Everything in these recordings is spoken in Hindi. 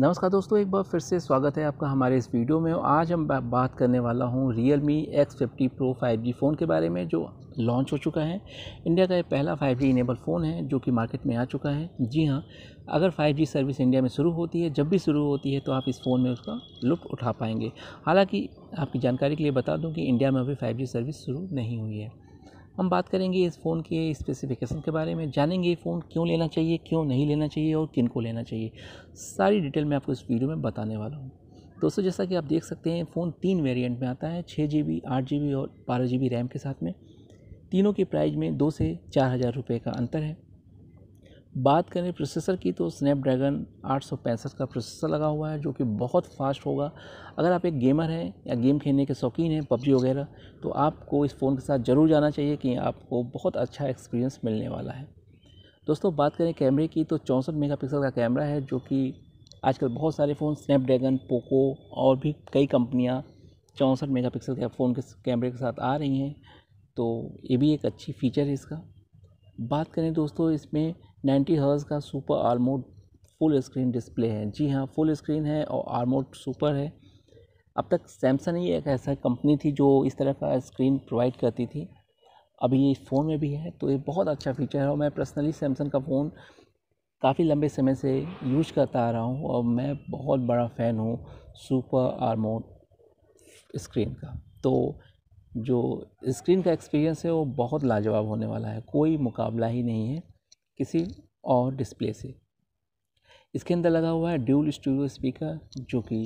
नमस्कार दोस्तों एक बार फिर से स्वागत है आपका हमारे इस वीडियो में आज हम बात करने वाला हूँ Realme X fifty pro five G phone के बारे में जो लॉन्च हो चुका है इंडिया का ये पहला फाइव जी इनेबल फ़ोन है जो कि मार्केट में आ चुका है जी हाँ अगर फाइव जी सर्विस इंडिया में शुरू होती है जब भी शुरू होती है तो आप इस फ़ोन में उसका लुत्फ उठा पाएंगे हालाँकि आपकी जानकारी के लिए बता दूँ कि इंडिया में अभी फाइव सर्विस शुरू नहीं हुई है हम बात करेंगे इस फ़ोन के स्पेसिफिकेशन के बारे में जानेंगे फ़ोन क्यों लेना चाहिए क्यों नहीं लेना चाहिए और किन को लेना चाहिए सारी डिटेल मैं आपको इस वीडियो में बताने वाला हूँ दोस्तों जैसा कि आप देख सकते हैं फ़ोन तीन वेरिएंट में आता है छः जी बी आठ जी बी और बारह जी बी रैम के साथ में तीनों के प्राइस में दो से चार हज़ार रुपये का अंतर है बात करें प्रोसेसर की तो स्नैपड्रैगन आठ का प्रोसेसर लगा हुआ है जो कि बहुत फास्ट होगा अगर आप एक गेमर हैं या गेम खेलने के शौकीन हैं पबजी वगैरह तो आपको इस फ़ोन के साथ ज़रूर जाना चाहिए कि आपको बहुत अच्छा एक्सपीरियंस मिलने वाला है दोस्तों बात करें कैमरे की तो चौंसठ मेगा का कैमरा है जो कि आजकल बहुत सारे फ़ोन स्नैपड्रैगन पोको और भी कई कंपनियाँ चौंसठ मेगा पिक्सल के फ़ोन के कैमरे के साथ आ रही हैं तो ये भी एक अच्छी फ़ीचर है इसका बात करें दोस्तों इसमें नाइन्टी हर्ज का सुपर आलमोड फुल स्क्रीन डिस्प्ले है जी हाँ फुल स्क्रीन है और आलमोड सुपर है अब तक सैमसंग ही एक ऐसा कंपनी थी जो इस तरह का स्क्रीन प्रोवाइड करती थी अभी फ़ोन में भी है तो ये बहुत अच्छा फीचर है और मैं पर्सनली सैमसंग का फ़ोन काफ़ी लंबे समय से यूज करता आ रहा हूँ और मैं बहुत बड़ा फ़ैन हूँ सुपर आरमोड स्क्रीन का तो जो स्क्रीन का एक्सपीरियंस है वो बहुत लाजवाब होने वाला है कोई मुकाबला ही नहीं है किसी और डिस्प्ले से इसके अंदर लगा हुआ है ड्यूल स्टूडियो स्पीकर जो कि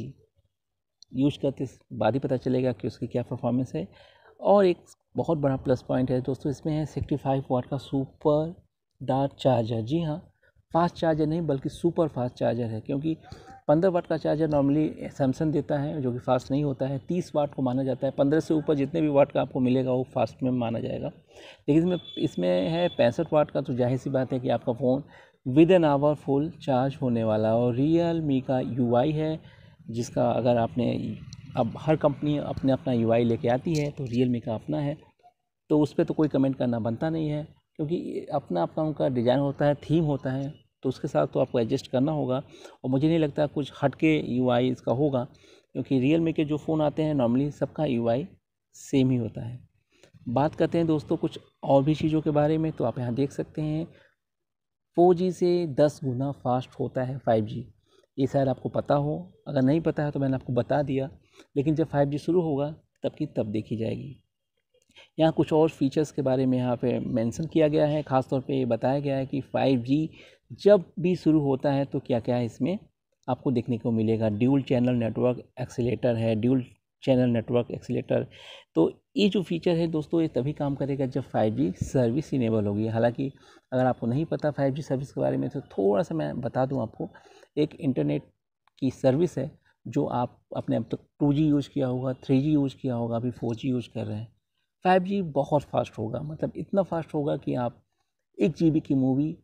यूज करते बाद ही पता चलेगा कि उसकी क्या परफॉर्मेंस है और एक बहुत बड़ा प्लस पॉइंट है दोस्तों इसमें है सिक्सटी फाइव वाट का सुपर डार्क चार्जर जी हाँ फास्ट चार्जर नहीं बल्कि सुपर फास्ट चार्जर है क्योंकि पंद्रह वाट का चार्जर नॉर्मली सैमसंग देता है जो कि फास्ट नहीं होता है तीस वाट को माना जाता है पंद्रह से ऊपर जितने भी वाट का आपको मिलेगा वो फास्ट में माना जाएगा लेकिन इसमें इसमें है पैंसठ वाट का तो जाहिर सी बात है कि आपका phone with an hour full charge होने वाला और रियल मी का यू है जिसका अगर आपने अब हर कंपनी अपने अपना यू लेके आती है तो रियल मी का अपना है तो उस पर तो कोई कमेंट करना बनता नहीं है क्योंकि अपना अपना उनका डिज़ाइन होता है थीम होता है तो उसके साथ तो आपको एडजस्ट करना होगा और मुझे नहीं लगता कुछ हट के यू इसका होगा क्योंकि रियल मी के जो फ़ोन आते हैं नॉर्मली सबका यू सेम ही होता है बात करते हैं दोस्तों कुछ और भी चीज़ों के बारे में तो आप यहाँ देख सकते हैं फोर से दस गुना फास्ट होता है फाइव ये शायद आपको पता हो अगर नहीं पता है तो मैंने आपको बता दिया लेकिन जब फाइव शुरू होगा तब की तब देखी जाएगी यहाँ कुछ और फीचर्स के बारे में यहाँ पे मेंशन किया गया है ख़ासतौर पे बताया गया है कि 5G जब भी शुरू होता है तो क्या क्या है इसमें आपको देखने को मिलेगा ड्यूल चैनल नेटवर्क एक्सीटर है ड्यूल चैनल नेटवर्क एक्सीटर तो ये जो फीचर है दोस्तों ये तभी काम करेगा जब 5G सर्विस इनेबल होगी हालांकि अगर आपको नहीं पता 5G सर्विस के बारे में तो थोड़ा सा मैं बता दूं आपको एक इंटरनेट की सर्विस है जो आप अपने अब तक टू यूज़ किया होगा थ्री यूज़ किया होगा अभी फोर यूज़ कर रहे हैं फाइव बहुत फास्ट होगा मतलब इतना फास्ट होगा कि आप एक जी की movie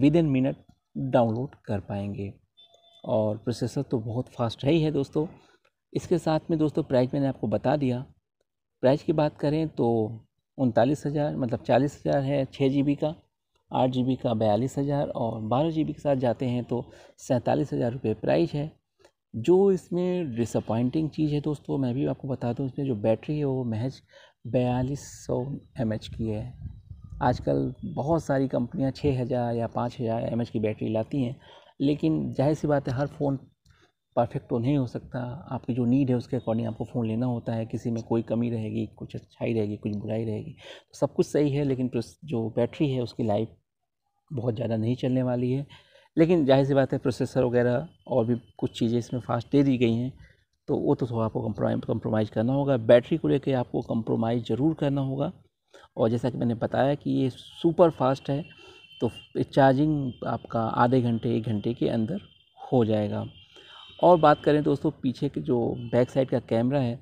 within minute download कर पाएंगे और प्रोसेसर तो बहुत फास्ट है ही है दोस्तों इसके साथ में दोस्तों प्राइस मैंने आपको बता दिया प्राइस की बात करें तो उनतालीस हज़ार मतलब चालीस हज़ार है छः जी बी का आठ जी बी का बयालीस हज़ार और बारह जी बी के साथ जाते हैं तो सैंतालीस हज़ार रुपये प्राइस है जो इसमें डिसअपॉइंटिंग चीज़ है दोस्तों मैं भी आपको बता दूँ इसमें जो बैटरी है वो महज बयालीस सौ एम एच की है आजकल बहुत सारी कंपनियां छः हज़ार या पाँच हज़ार एम की बैटरी लाती हैं लेकिन जाहिर सी बात है हर फ़ोन परफेक्ट तो नहीं हो सकता आपकी जो नीड है उसके अकॉर्डिंग आपको फ़ोन लेना होता है किसी में कोई कमी रहेगी कुछ अच्छाई रहेगी कुछ बुराई रहेगी तो सब कुछ सही है लेकिन जो बैटरी है उसकी लाइफ बहुत ज़्यादा नहीं चलने वाली है लेकिन जाहिर सी बात है प्रोसेसर वगैरह और भी कुछ चीज़ें इसमें फास्ट दे दी गई हैं तो वो तो थोड़ा आपको कम्प्रोमाइज़ करना होगा बैटरी को लेकर आपको कंप्रोमाइज़ ज़रूर करना होगा और जैसा कि मैंने बताया कि ये सुपर फास्ट है तो चार्जिंग आपका आधे घंटे एक घंटे के अंदर हो जाएगा और बात करें दोस्तों पीछे के जो बैक साइड का कैमरा है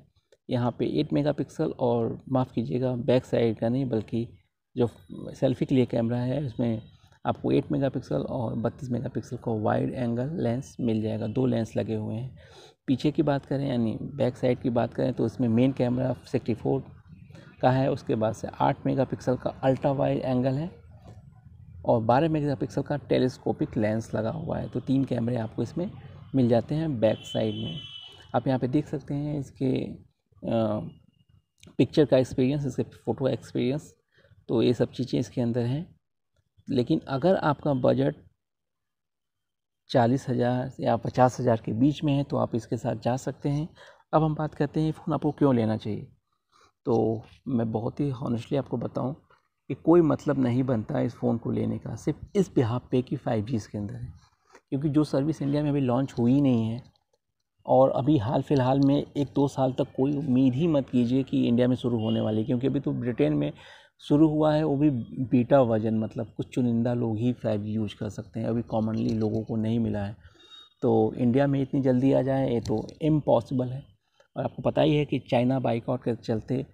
यहाँ पे एट मेगापिक्सल और माफ़ कीजिएगा बैक साइड का नहीं बल्कि जो सेल्फी के लिए कैमरा है उसमें आपको एट मेगापिक्सल और बत्तीस मेगापिक्सल का वाइड एंगल लेंस मिल जाएगा दो लेंस लगे हुए हैं पीछे की बात करें यानी बैक साइड की बात करें तो इसमें मेन कैमरा सिक्सटी का है उसके बाद से आठ मेगापिक्सल का अल्ट्रा वाइड एंगल है और बारह मेगापिक्सल का टेलीस्कोपिक लेंस लगा हुआ है तो तीन कैमरे आपको इसमें मिल जाते हैं बैक साइड में आप यहाँ पे देख सकते हैं इसके आ, पिक्चर का एक्सपीरियंस इसके फ़ोटो एक्सपीरियंस तो ये सब चीज़ें इसके अंदर हैं लेकिन अगर आपका बजट चालीस हज़ार या पचास हज़ार के बीच में है तो आप इसके साथ जा सकते हैं अब हम बात करते हैं फ़ोन आपको क्यों लेना चाहिए तो मैं बहुत ही हॉनेस्टली आपको बताऊं कि कोई मतलब नहीं बनता है इस फ़ोन को लेने का सिर्फ इस बिहाब पे कि फ़ाइव जी इसके अंदर है क्योंकि जो सर्विस इंडिया में अभी लॉन्च हुई नहीं है और अभी हाल फिलहाल में एक दो साल तक कोई उम्मीद ही मत कीजिए कि इंडिया में शुरू होने वाली क्योंकि अभी तो ब्रिटेन में शुरू हुआ है वो भी बीटा वर्जन मतलब कुछ चुनिंदा लोग ही फाइव यूज कर सकते हैं अभी कॉमनली लोगों को नहीं मिला है तो इंडिया में इतनी जल्दी आ जाए ये तो इम्पॉसिबल है और आपको पता ही है कि चाइना बाइकआउट के चलते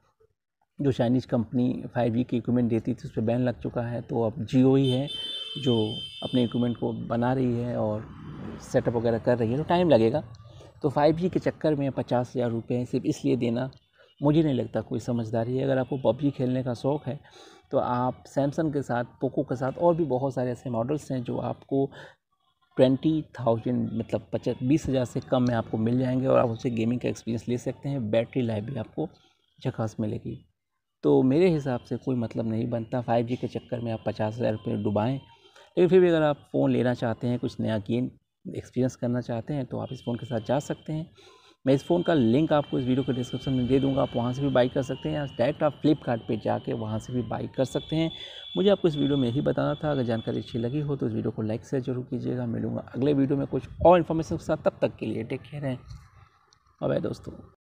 जो चाइनीज़ कंपनी फाइव जी की इक्विपमेंट देती थी उस पर बैन लग चुका है तो अब जियो ही है जो अपने इक्विपमेंट को बना रही है और सेटअप वगैरह कर रही है तो टाइम लगेगा तो फाइव जी के चक्कर में पचास हज़ार रुपये सिर्फ इसलिए देना मुझे नहीं लगता कोई समझदारी है अगर आपको पबजी खेलने का शौक़ है तो आप सैमसंग के साथ पोको के साथ और भी बहुत सारे ऐसे मॉडल्स हैं जो आपको ट्वेंटी थाउजेंड मतलब पचास बीस हज़ार से कम में आपको मिल जाएंगे और आप उससे गेमिंग का एक्सपीरियंस ले सकते हैं बैटरी लाइफ भी आपको झकास मिलेगी तो मेरे हिसाब से कोई मतलब नहीं बनता फाइव जी के चक्कर में आप पचास हज़ार रुपये डुबाएँ लेकिन फिर भी अगर आप फ़ोन लेना चाहते हैं कुछ नया गेम एक्सपीरियंस करना चाहते हैं तो आप इस फ़ोन के साथ जा सकते हैं मैं इस फ़ोन का लिंक आपको इस वीडियो के डिस्क्रिप्शन में दे दूंगा आप वहाँ से भी बाई कर सकते हैं या डायरेक्ट आप फ्लिपकार्ट पे जाके वहाँ से भी बाई कर सकते हैं मुझे आपको इस वीडियो में यही बताना था अगर जानकारी अच्छी लगी हो तो इस वीडियो को लाइक से जरूर कीजिएगा मिलूंगा अगले वीडियो में कुछ और इन्फॉर्मेशन के साथ तब तक के लिए टेक केयर है और दोस्तों